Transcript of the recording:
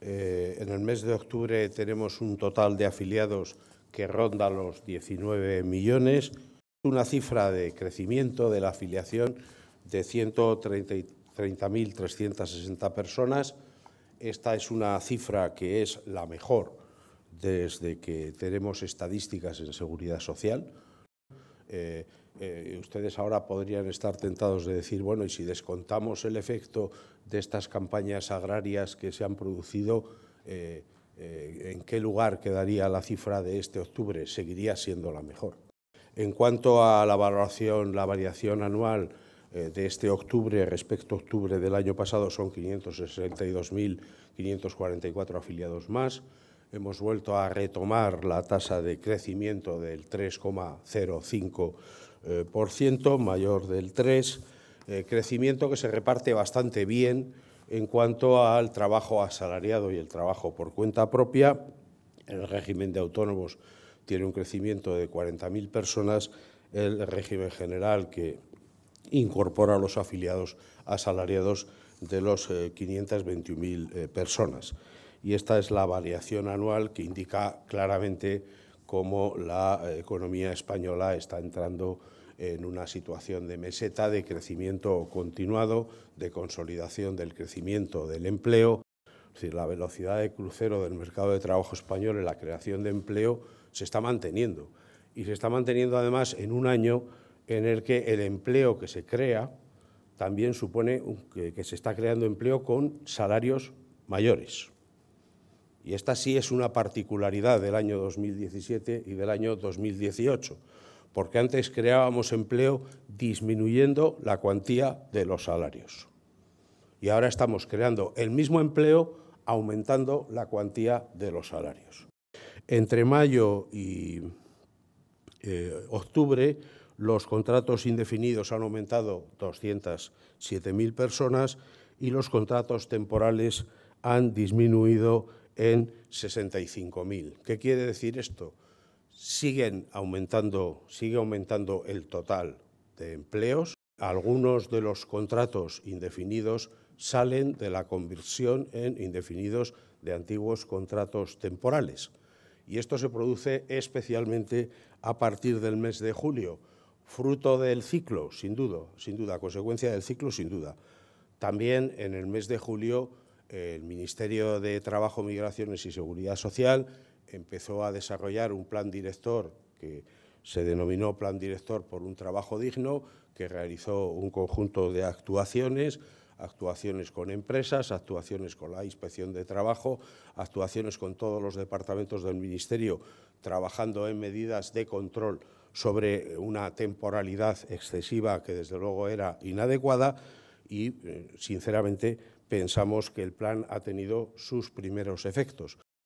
Eh, en el mes de octubre tenemos un total de afiliados que ronda los 19 millones, una cifra de crecimiento de la afiliación de 130.360 personas. Esta es una cifra que es la mejor desde que tenemos estadísticas en seguridad social. Eh, eh, ustedes ahora podrían estar tentados de decir, bueno, y si descontamos el efecto de estas campañas agrarias que se han producido, eh, ¿en qué lugar quedaría la cifra de este octubre? Seguiría siendo la mejor. En cuanto a la la variación anual de este octubre respecto a octubre del año pasado son 562.544 afiliados más hemos vuelto a retomar la tasa de crecimiento del 3,05%, eh, mayor del 3%, eh, crecimiento que se reparte bastante bien en cuanto al trabajo asalariado y el trabajo por cuenta propia. El régimen de autónomos tiene un crecimiento de 40.000 personas, el régimen general que incorpora a los afiliados asalariados de los 521.000 eh, personas y esta es la variación anual que indica claramente cómo la economía española está entrando en una situación de meseta, de crecimiento continuado, de consolidación del crecimiento del empleo. Es decir, la velocidad de crucero del mercado de trabajo español en la creación de empleo se está manteniendo. Y se está manteniendo además en un año en el que el empleo que se crea también supone que se está creando empleo con salarios mayores y esta sí es una particularidad del año 2017 y del año 2018, porque antes creábamos empleo disminuyendo la cuantía de los salarios. Y ahora estamos creando el mismo empleo aumentando la cuantía de los salarios. Entre mayo y eh, octubre los contratos indefinidos han aumentado 207.000 personas y los contratos temporales han disminuido en 65.000. ¿Qué quiere decir esto? Siguen aumentando, sigue aumentando el total de empleos. Algunos de los contratos indefinidos salen de la conversión en indefinidos de antiguos contratos temporales. Y esto se produce especialmente a partir del mes de julio, fruto del ciclo, sin duda, sin duda, consecuencia del ciclo, sin duda. También en el mes de julio el Ministerio de Trabajo, Migraciones y Seguridad Social empezó a desarrollar un plan director que se denominó Plan Director por un Trabajo Digno, que realizó un conjunto de actuaciones, actuaciones con empresas, actuaciones con la Inspección de Trabajo, actuaciones con todos los departamentos del Ministerio, trabajando en medidas de control sobre una temporalidad excesiva que desde luego era inadecuada, y, eh, sinceramente, pensamos que el plan ha tenido sus primeros efectos.